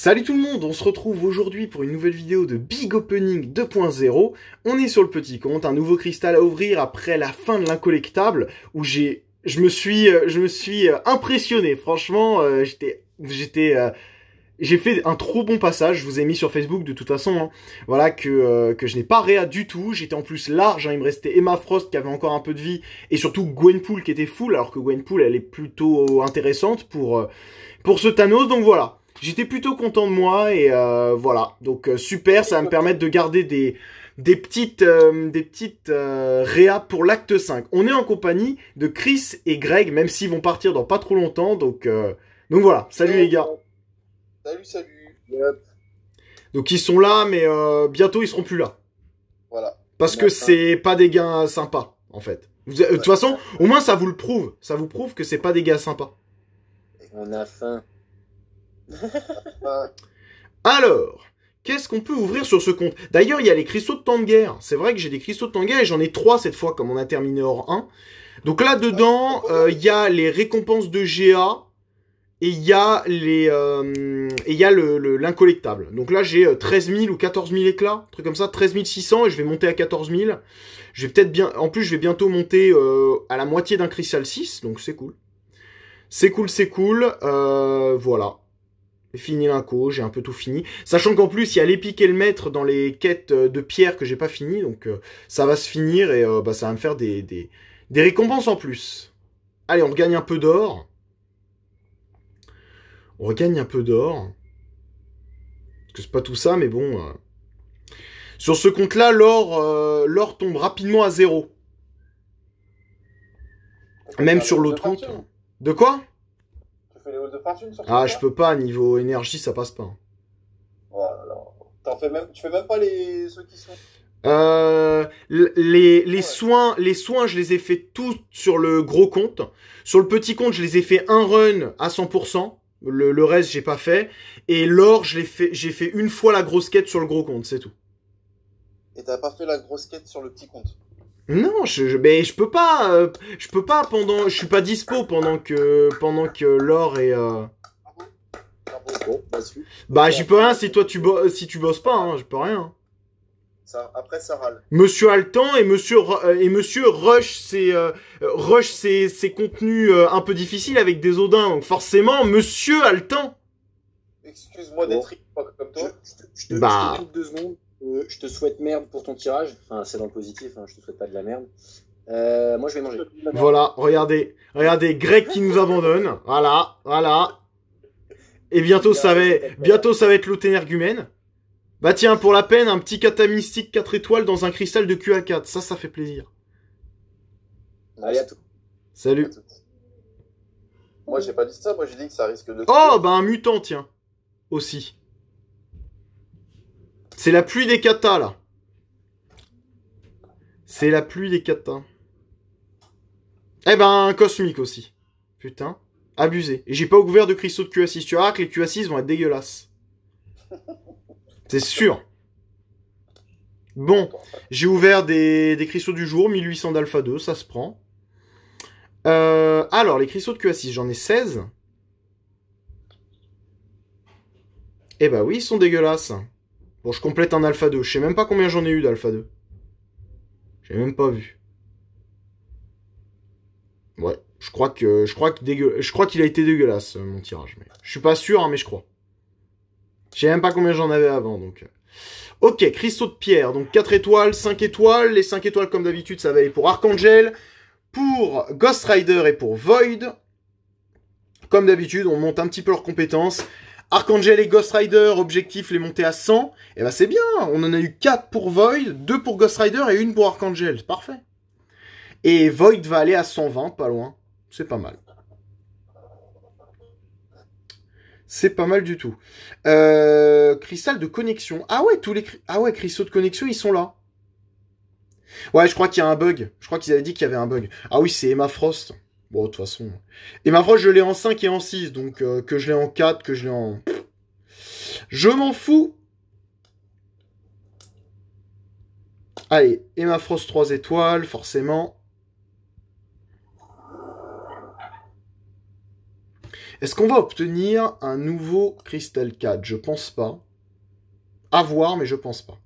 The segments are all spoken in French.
Salut tout le monde, on se retrouve aujourd'hui pour une nouvelle vidéo de Big Opening 2.0. On est sur le petit compte, un nouveau cristal à ouvrir après la fin de l'incollectable où j'ai je me suis euh, je me suis euh, impressionné. Franchement, euh, j'étais j'étais j'ai fait un trop bon passage, je vous ai mis sur Facebook de toute façon, hein. voilà, que, que je n'ai pas réa du tout, j'étais en plus large, hein. il me restait Emma Frost qui avait encore un peu de vie, et surtout Gwenpool qui était full, alors que Gwenpool elle est plutôt intéressante pour, pour ce Thanos, donc voilà, j'étais plutôt content de moi et euh, voilà. Donc euh, super, ça va me permettre de garder des des petites euh, des petites réa pour l'acte 5. On est en compagnie de Chris et Greg, même s'ils vont partir dans pas trop longtemps. Donc donc voilà. Salut les gars. Salut salut. Donc ils sont là, mais bientôt ils seront plus là. Voilà. Parce que c'est pas des gars sympas en fait. De toute façon, au moins ça vous le prouve. Ça vous prouve que c'est pas des gars sympas. On a faim. Alors, qu'est-ce qu'on peut ouvrir sur ce compte D'ailleurs, il y a les cristaux de temps de guerre. C'est vrai que j'ai des cristaux de temps de guerre et j'en ai trois cette fois, comme on a terminé hors 1. Donc là-dedans, euh, il y a les récompenses de GA et il y a les euh, et il y a le l'incollectable. Donc là j'ai 13 euh, 000 ou 14 000 éclats, un truc comme ça, 13 600 et je vais monter à 14 000. peut-être bien, en plus je vais bientôt monter à la moitié d'un cristal 6, donc c'est cool. C'est cool, c'est cool. voilà fini l'inco, j'ai un peu tout fini. Sachant qu'en plus, il y a l'épique et le maître dans les quêtes euh, de pierre que j'ai pas fini, donc euh, ça va se finir et euh, bah, ça va me faire des, des, récompenses en plus. Allez, on regagne un peu d'or. On regagne un peu d'or. Parce que c'est pas tout ça, mais bon. Sur ce compte-là, l'or, l'or tombe rapidement à zéro. Même sur l'autre compte. De quoi ah, je peux pas, niveau énergie, ça passe pas. Hein. Oh tu fais même, tu fais même pas les, euh, les, soins, les soins, je les ai fait tous sur le gros compte. Sur le petit compte, je les ai fait un run à 100%. Le, le reste, j'ai pas fait. Et l'or, je fait, j'ai fait une fois la grosse quête sur le gros compte, c'est tout. Et t'as pas fait la grosse quête sur le petit compte non, je, mais je peux pas, euh, je peux pas pendant, je suis pas dispo pendant que, pendant que l'or est. Euh... Bah j'y peux rien si toi tu bosses, si tu bosses pas, hein, je peux rien. après ça râle. Monsieur Altan et Monsieur euh, et Monsieur Rush, c'est euh, Rush, c'est contenus un peu difficiles avec des odins, donc forcément Monsieur Altan. Excuse-moi d'être comme toi. bah je te souhaite merde pour ton tirage. Enfin, c'est dans le positif, hein, je te souhaite pas de la merde. Euh, moi, je vais manger. Voilà, regardez. Regardez, Greg qui nous abandonne. Voilà, voilà. Et bientôt, ça va, bientôt, ça va être l'auténergumène. Bah tiens, pour la peine, un petit Cata 4 étoiles dans un cristal de QA4. Ça, ça fait plaisir. Allez, tout. Salut. Moi, j'ai pas dit ça. Moi, j'ai dit que ça risque de... Oh, bah un mutant, tiens. Aussi. C'est la pluie des katas, là. C'est la pluie des katas. Eh ben, cosmique aussi. Putain, abusé. Et j'ai pas ouvert de cristaux de qa 6 Tu vois que les qa 6 vont être dégueulasses. C'est sûr. Bon, j'ai ouvert des, cristaux du jour, 1800 d'alpha 2, ça se prend. Euh, alors, les cristaux de qa 6 j'en ai 16. Eh ben oui, ils sont dégueulasses. Bon, je complète un alpha 2. Je sais même pas combien j'en ai eu d'alpha 2. J'ai même pas vu. Ouais, je crois que je crois que je crois qu'il a été dégueulasse euh, mon tirage mais je suis pas sûr hein, mais je crois. Je sais même pas combien j'en avais avant donc euh. OK, cristaux de pierre. Donc 4 étoiles, 5 étoiles, les 5 étoiles comme d'habitude ça va aller pour Archangel, pour Ghost Rider et pour Void. Comme d'habitude, on monte un petit peu leurs compétences. Archangel et Ghost Rider, objectif les monter à 100. Et bah c'est bien, on en a eu 4 pour Void, 2 pour Ghost Rider et 1 pour Archangel, parfait. Et Void va aller à 120, pas loin. C'est pas mal. C'est pas mal du tout. Euh, cristal de connexion. Ah ouais, tous les ah ouais, cristaux de connexion, ils sont là. Ouais, je crois qu'il y a un bug. Je crois qu'ils avaient dit qu'il y avait un bug. Ah oui, c'est Emma Frost. Bon, de toute façon. Et ma je l'ai en 5 et en 6, donc euh, que je l'ai en 4, que je l'ai en... Je m'en fous Allez, Emma Frost 3 étoiles, forcément. Est-ce qu'on va obtenir un nouveau Crystal 4 Je pense pas. À voir, mais je pense pas.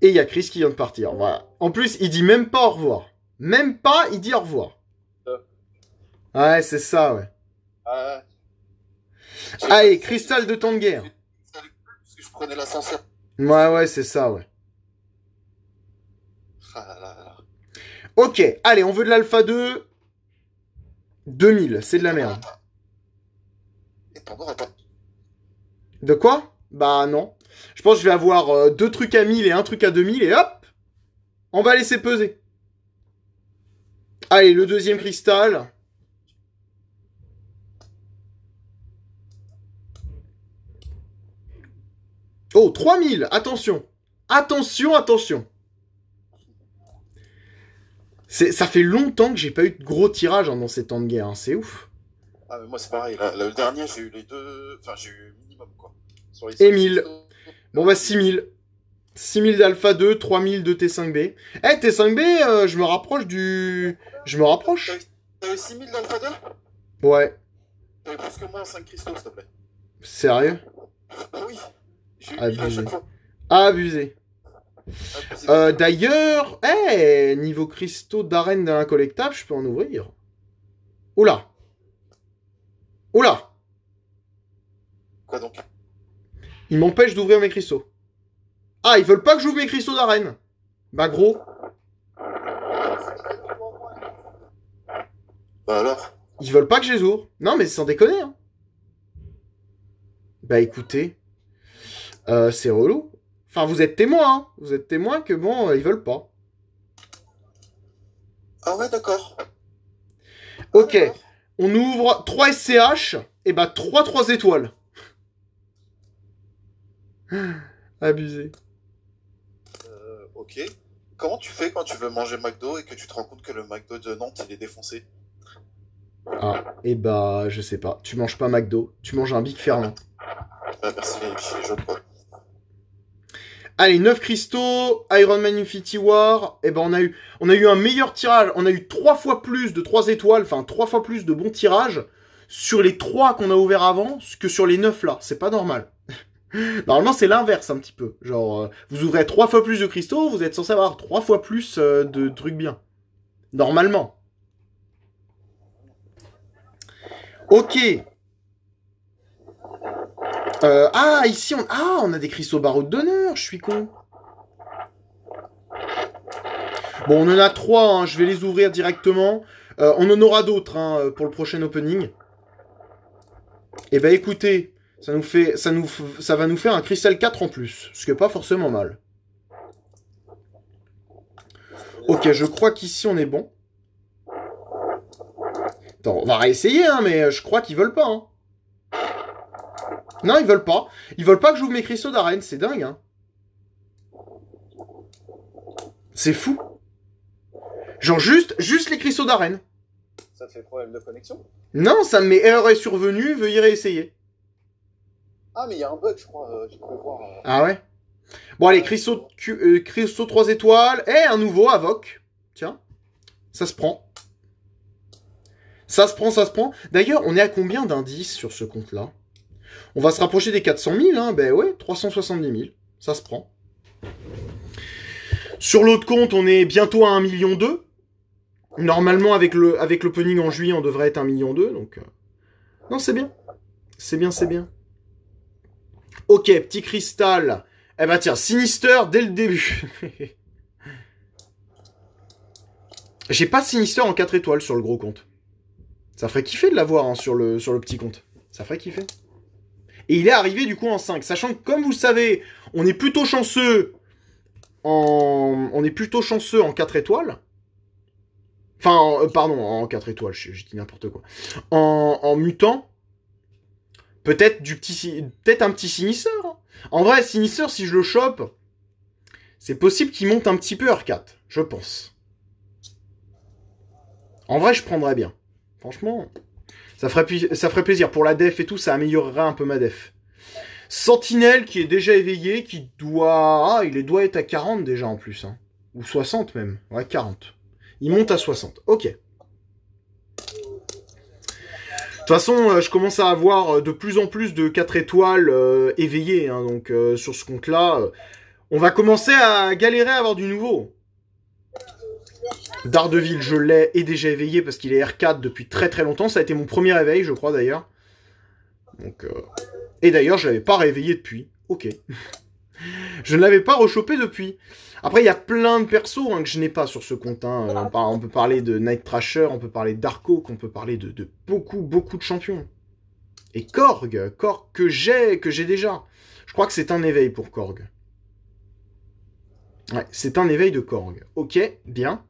Et il y a Chris qui vient de partir. En plus, il dit même pas au revoir. Même pas, il dit au revoir. Euh. Ouais, c'est ça, ouais. Euh. Allez, ah, cristal de temps de guerre. Ouais, ouais, c'est ça, ouais. Ah ok, allez, on veut de l'alpha 2. 2000, c'est de la merde. De quoi Bah non. Je pense que je vais avoir euh, deux trucs à 1000 et un truc à 2000 et hop On va laisser peser. Allez, le deuxième cristal. Oh, 3000 Attention Attention, attention Ça fait longtemps que j'ai pas eu de gros tirage hein, dans ces temps de guerre, hein. c'est ouf. Ah, moi c'est pareil, le dernier j'ai eu les deux... Enfin j'ai eu minimum quoi. Et 1000 Bon bah 6000 6000 d'alpha 2, 3000 de T5B. Eh, T5B, euh, je me rapproche du. Je me rapproche. T'avais 6000 d'alpha 2 Ouais. T'as plus que moi en 5 cristaux, s'il te plaît. Sérieux ah Oui. Ah, abusé. Abusé. Ah, euh, d'ailleurs, eh, niveau cristaux d'arène d'un collectable, je peux en ouvrir. Oula. Oula. Quoi donc Il m'empêche d'ouvrir mes cristaux. Ah, ils veulent pas que j'ouvre mes cristaux d'arène. Bah gros. Bah alors Ils veulent pas que je les ouvre. Non mais sans déconner. Hein. Bah écoutez, euh, c'est relou. Enfin, vous êtes témoin, hein. Vous êtes témoin que bon, euh, ils veulent pas. Ah ouais, d'accord. Ok, on ouvre 3 SCH, et bah 3 3 étoiles. Abusé ok. Comment tu fais quand tu veux manger McDo et que tu te rends compte que le McDo de Nantes, il est défoncé Ah, et eh bah, ben, je sais pas. Tu manges pas McDo, tu manges un Big Fernand. Bah, merci, Je Allez, 9 cristaux, Iron Man Infinity War. Et eh ben, on a eu, on a eu un meilleur tirage. On a eu 3 fois plus de 3 étoiles, enfin 3 fois plus de bons tirages sur les 3 qu'on a ouverts avant que sur les 9 là. C'est pas normal. Normalement, c'est l'inverse un petit peu. Genre, euh, vous ouvrez trois fois plus de cristaux, vous êtes censé avoir trois fois plus euh, de trucs bien. Normalement. Ok. Euh, ah, ici, on... Ah, on a des cristaux barreaux d'honneur, je suis con. Bon, on en a trois, hein, je vais les ouvrir directement. on en aura d'autres hein, pour le prochain opening. Eh ben écoutez, ça nous fait, ça nous, ça va nous faire un cristal 4 en plus, ce qui est pas forcément mal. Ok, je crois qu'ici on est bon. Attends, on va réessayer, hein, mais je crois qu'ils veulent pas. Hein. Non, ils veulent pas. Ils veulent pas que j'ouvre mes cristaux d'arène, c'est dingue. Hein. C'est fou. Genre juste, juste les cristaux d'arène. Ça te fait problème de connexion Non, ça me met erreur est survenue, veuillez réessayer. Ah, mais il y a un bug, je crois, euh, j'ai voir. Euh. Ah ouais Bon, allez, Crisso, euh, 3 étoiles. Eh, un nouveau, Avoc. Tiens, ça se prend. Ça se prend, ça se prend. D'ailleurs, on est à combien d'indices sur ce compte-là On va se rapprocher des 400 000, hein Ben ouais, 370 000. Ça se prend. Sur l'autre compte, on est bientôt à 1 million 2. Normalement, avec le avec l'opening en juillet, on devrait être 1 million 2. Donc, non, c'est bien. C'est bien, c'est bien. Ok, petit cristal. Eh ben tiens, Sinister dès le début. J'ai pas Sinister en 4 étoiles sur le gros compte. Ça ferait kiffer de l'avoir hein, sur, le, sur le petit compte. Ça ferait kiffer. Et il est arrivé du coup en 5. Sachant que comme vous savez, on est plutôt chanceux en... On est plutôt chanceux en 4 étoiles. Enfin, euh, pardon, en 4 étoiles, je, dis n'importe quoi. en mutant, Peut-être du petit, peut-être un petit Sinisseur. En vrai, Sinisseur, si je le chope, c'est possible qu'il monte un petit peu R4, je pense. En vrai, je prendrais bien. Franchement, ça ferait, ça ferait plaisir. Pour la def et tout, ça améliorerait un peu ma def. Sentinelle qui est déjà éveillé, qui doit... Ah, il doit être à 40 déjà en plus. Hein. Ou 60 même. Ouais, 40. Il monte à 60. Ok. De toute façon, euh, je commence à avoir euh, de plus en plus de 4 étoiles euh, éveillées. Hein, donc sur ce compte-là, on va commencer à galérer à avoir du nouveau. Dardeville, je l'ai et déjà éveillé parce qu'il est R4 depuis très très longtemps. Ça a été mon premier réveil, je crois d'ailleurs. Donc, Et d'ailleurs, je l'avais pas réveillé depuis. Ok. Je ne l'avais pas rechoppé depuis. Après, il y a plein de persos hein, que je n'ai pas sur ce compte. Hein. On, peut parler de Night Trasher, on peut parler d'Arco, on peut parler de, de, beaucoup, beaucoup de champions. Et Korg, Korg que j'ai, que j'ai déjà. Je crois que c'est un éveil pour Korg. Ouais, c'est un éveil de Korg. Ok, bien.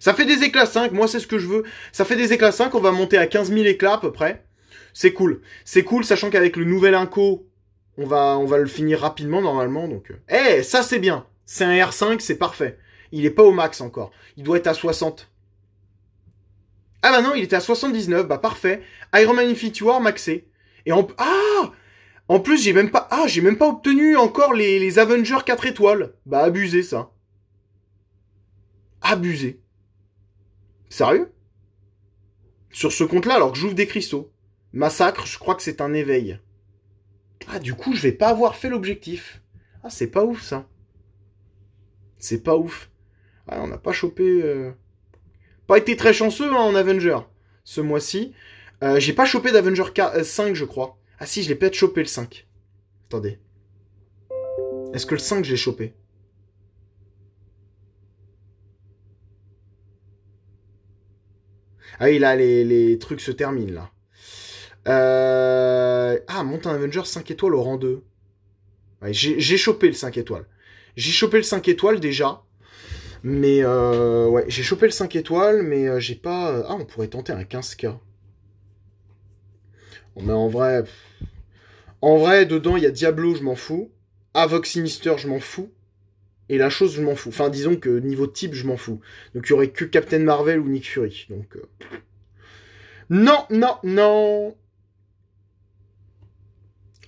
Ça fait des éclats 5, moi c'est ce que je veux. Ça fait des éclats 5, on va monter à 15 000 éclats à peu près. C'est cool. C'est cool, sachant qu'avec le nouvel Inco, on va, on va le finir rapidement normalement. Donc, euh. eh, ça c'est bien. C'est un R5, c'est parfait. Il est pas au max encore. Il doit être à 60. Ah bah non, il était à 79, bah parfait. Iron Man Infinity War maxé. Et en ah en plus, j'ai même pas ah, j'ai même pas obtenu encore les les Avengers 4 étoiles. Bah abusé ça. Abusé. Sérieux Sur ce compte-là alors que j'ouvre des cristaux. Massacre, je crois que c'est un éveil. Ah, du coup, je vais pas avoir fait l'objectif. Ah, c'est pas ouf ça. C'est pas ouf. Ah, on a pas chopé. Euh, pas été très chanceux hein, en Avenger ce mois-ci. Euh, j'ai pas chopé d'Avenger 5, euh, je crois. Ah si, je l'ai peut-être chopé le 5. Attendez. Est-ce que le 5, j'ai chopé Ah, il a les, les trucs se terminent là. Euh... Ah, monte un Avenger 5 étoiles au rang 2. j'ai chopé le 5 étoiles. J'ai chopé le 5 étoiles déjà. Mais euh, ouais, j'ai chopé le 5 étoiles, mais euh, j'ai pas... Euh, ah, on pourrait tenter un 15K. On mais en vrai... En vrai, dedans, il y a Diablo, je m'en fous. Avox Sinister, je m'en fous. Et la chose, je m'en fous. Enfin, disons que niveau type, je m'en fous. Donc, il y aurait que Captain Marvel ou Nick Fury. Donc... Euh, non, non, non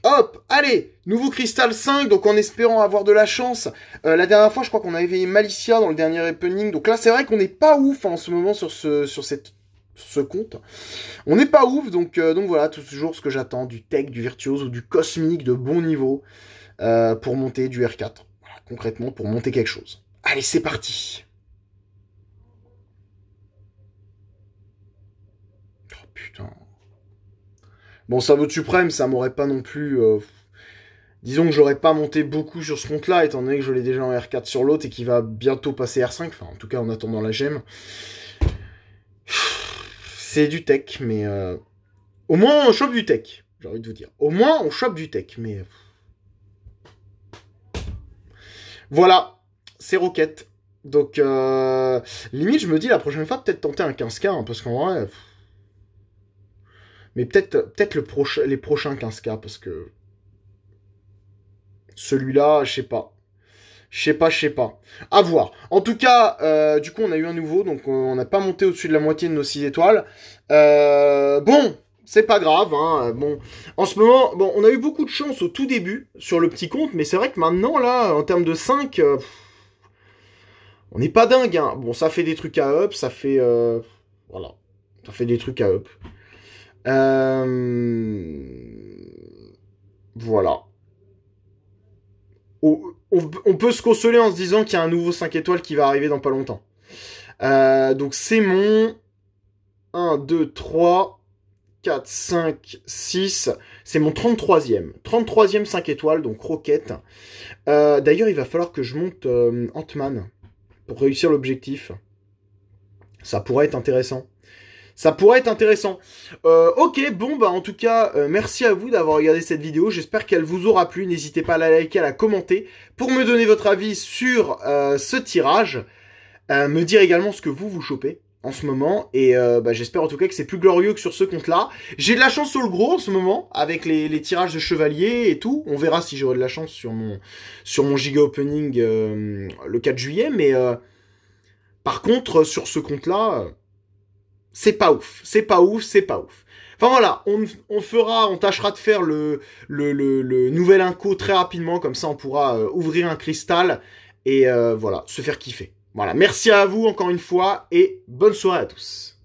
Hop, allez, nouveau cristal 5, donc en espérant avoir de la chance. Euh, la dernière fois, je crois qu'on a éveillé Malicia dans le dernier opening, Donc là, c'est vrai qu'on n'est pas ouf hein, en ce moment sur ce, sur ce compte. On n'est pas ouf, donc, euh, donc voilà, toujours ce que j'attends, du tech, du virtuose ou du cosmique de bon niveau euh, pour monter du R4. Voilà, concrètement, pour monter quelque chose. Allez, c'est parti Oh putain Bon, Sabot Suprême, ça m'aurait pas non plus... Euh, disons que j'aurais pas monté beaucoup sur ce compte-là, étant donné que je l'ai déjà en R4 sur l'autre et qu'il va bientôt passer R5, enfin en tout cas en attendant la gemme. C'est du tech, mais... Euh, au moins on chope du tech, j'ai envie de vous dire. Au moins on chope du tech, mais... Euh, voilà, c'est Rocket. Donc, limite, je me dis la prochaine fois, peut-être tenter un 15K, hein, parce qu'en vrai, mais peut-être peut-être les prochains 15K, parce que celui-là, je sais pas. Je sais pas, je sais pas. À voir. En tout cas, euh, du coup, on a eu un nouveau, donc on n'a pas monté au-dessus de la moitié de nos 6 étoiles. Euh, bon, c'est pas grave. Hein, euh, bon, en ce moment, bon, on a eu beaucoup de chance au tout début sur le petit compte, mais c'est vrai que maintenant, là, en termes de 5, on n'est pas dingue. Hein. Bon, ça fait des trucs à up, ça fait. voilà. Ça fait des trucs à up. Euh, voilà. On, peut se consoler en se disant qu'il y a un nouveau 5 étoiles qui va arriver dans pas longtemps. Euh, donc c'est mon 1, 2, 3, 4, 5, 6. C'est mon 33e. 33e 5 étoiles, donc roquette. Euh, d'ailleurs, il va falloir que je monte Ant-Man pour réussir l'objectif. Ça pourrait être intéressant. Ça pourrait être intéressant. Euh, ok, bon, bah en tout cas, euh, merci à vous d'avoir regardé cette vidéo. J'espère qu'elle vous aura plu. N'hésitez pas à la liker, à la commenter pour me donner votre avis sur euh, ce tirage. me dire également ce que vous vous chopez en ce moment. Et bah, j'espère en tout cas que c'est plus glorieux que sur ce compte-là. J'ai de la chance sur le gros en ce moment, avec les, tirages de chevaliers et tout. On verra si j'aurai de la chance sur mon, sur mon giga opening le 4 juillet. Mais par contre, sur ce compte-là, c'est pas ouf, c'est pas ouf, c'est pas ouf. Enfin voilà, on, on, fera, on tâchera de faire le, le, le, nouvel inco très rapidement, comme ça on pourra euh, ouvrir un cristal et euh, voilà, se faire kiffer. Voilà, merci à vous encore une fois et bonne soirée à tous.